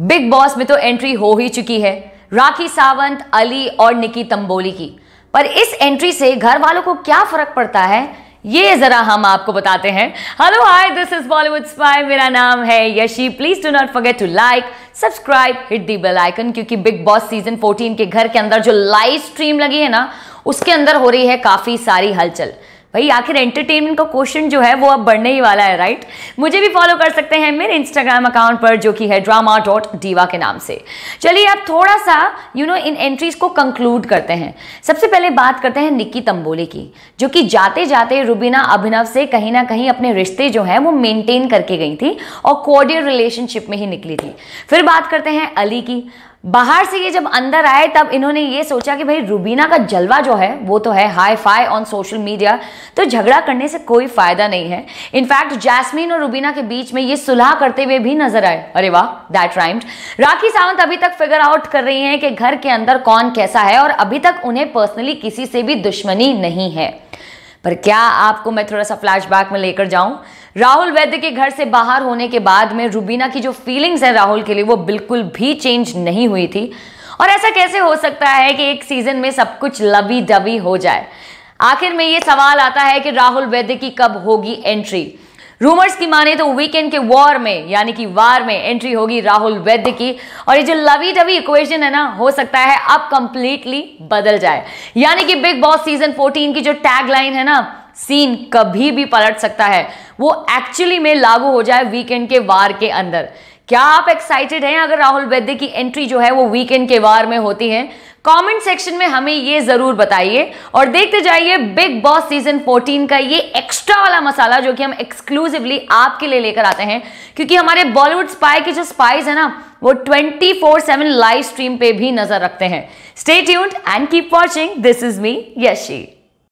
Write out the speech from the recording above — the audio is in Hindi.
बिग बॉस में तो एंट्री हो ही चुकी है राखी सावंत अली और निकी तंबोली की पर इस एंट्री से घर वालों को क्या फर्क पड़ता है ये जरा हम आपको बताते हैं hello hi this is Bollywood spy मेरा नाम है Yashi please do not forget to like subscribe hit the bell icon क्योंकि बिग बॉस सीजन 14 के घर के अंदर जो लाइव स्ट्रीम लगी है ना उसके अंदर हो रही है काफी सारी हलचल भाई आखिर एंटरटेनमेंट का क्वेश्चन जो है वो अब बढ़ने ही वाला है राइट मुझे भी फॉलो कर सकते हैं मेरे इंस्टाग्राम अकाउंट पर जो कि है ड्रामा डॉट डीवा के नाम से चलिए अब थोड़ा सा यू नो इन एंट्रीज को कंक्लूड करते हैं सबसे पहले बात करते हैं निक्की तंबोली की जो कि जाते जाते रुबीना अभिनव से कहीं ना कहीं अपने रिश्ते जो हैं वो मेनटेन करके गई थी और कोडियर रिलेशनशिप में ही निकली थी फिर बात करते हैं अली की बाहर से ये जब अंदर आए तब इन्होंने ये सोचा कि भाई रूबीना का जलवा जो है वो तो है hi fi on social media तो झगड़ा करने से कोई फायदा नहीं है इनफैक्ट जैस्मिन और रूबीना के बीच में ये सुलह करते हुए भी नजर आए अरे वाह दैट राइम्ड राखी सावंत अभी तक फिगर आउट कर रही हैं कि घर के अंदर कौन कैसा है और अभी तक उन्हें पर्सनली किसी से भी दुश्मनी नहीं है पर क्या आपको मैं थोड़ा सा फ्लैशबैक में लेकर जाऊं राहुल वैद्य के घर से बाहर होने के बाद में रूबीना की जो फीलिंग्स है राहुल के लिए वो बिल्कुल भी चेंज नहीं हुई थी और ऐसा कैसे हो सकता है कि एक सीजन में सब कुछ लवी डवी हो जाए आखिर में ये सवाल आता है कि राहुल वैद्य की कब होगी एंट्री रूमर्स की माने तो वीकेंड के वॉर में यानी कि वार में एंट्री होगी राहुल वैद्य की और ये जो लवी डवी इक्वेशन है ना हो सकता है अब कंप्लीटली बदल जाए यानी कि बिग बॉस सीजन 14 की जो टैग लाइन है ना सीन कभी भी पलट सकता है वो एक्चुअली में लागू हो जाए वीकेंड के वार के अंदर क्या आप एक्साइटेड हैं अगर राहुल वैद्य की एंट्री जो है वो वीकेंड के वार में होती है कमेंट सेक्शन में हमें ये जरूर बताइए और देखते जाइए बिग बॉस सीजन 14 का ये एक्स्ट्रा वाला मसाला जो कि हम एक्सक्लूसिवली आपके लिए लेकर आते हैं क्योंकि हमारे बॉलीवुड स्पाई के जो स्पाइज है ना वो 24/7 लाइव स्ट्रीम पे भी नजर रखते हैं stay tuned and keep watching this is me Yeshi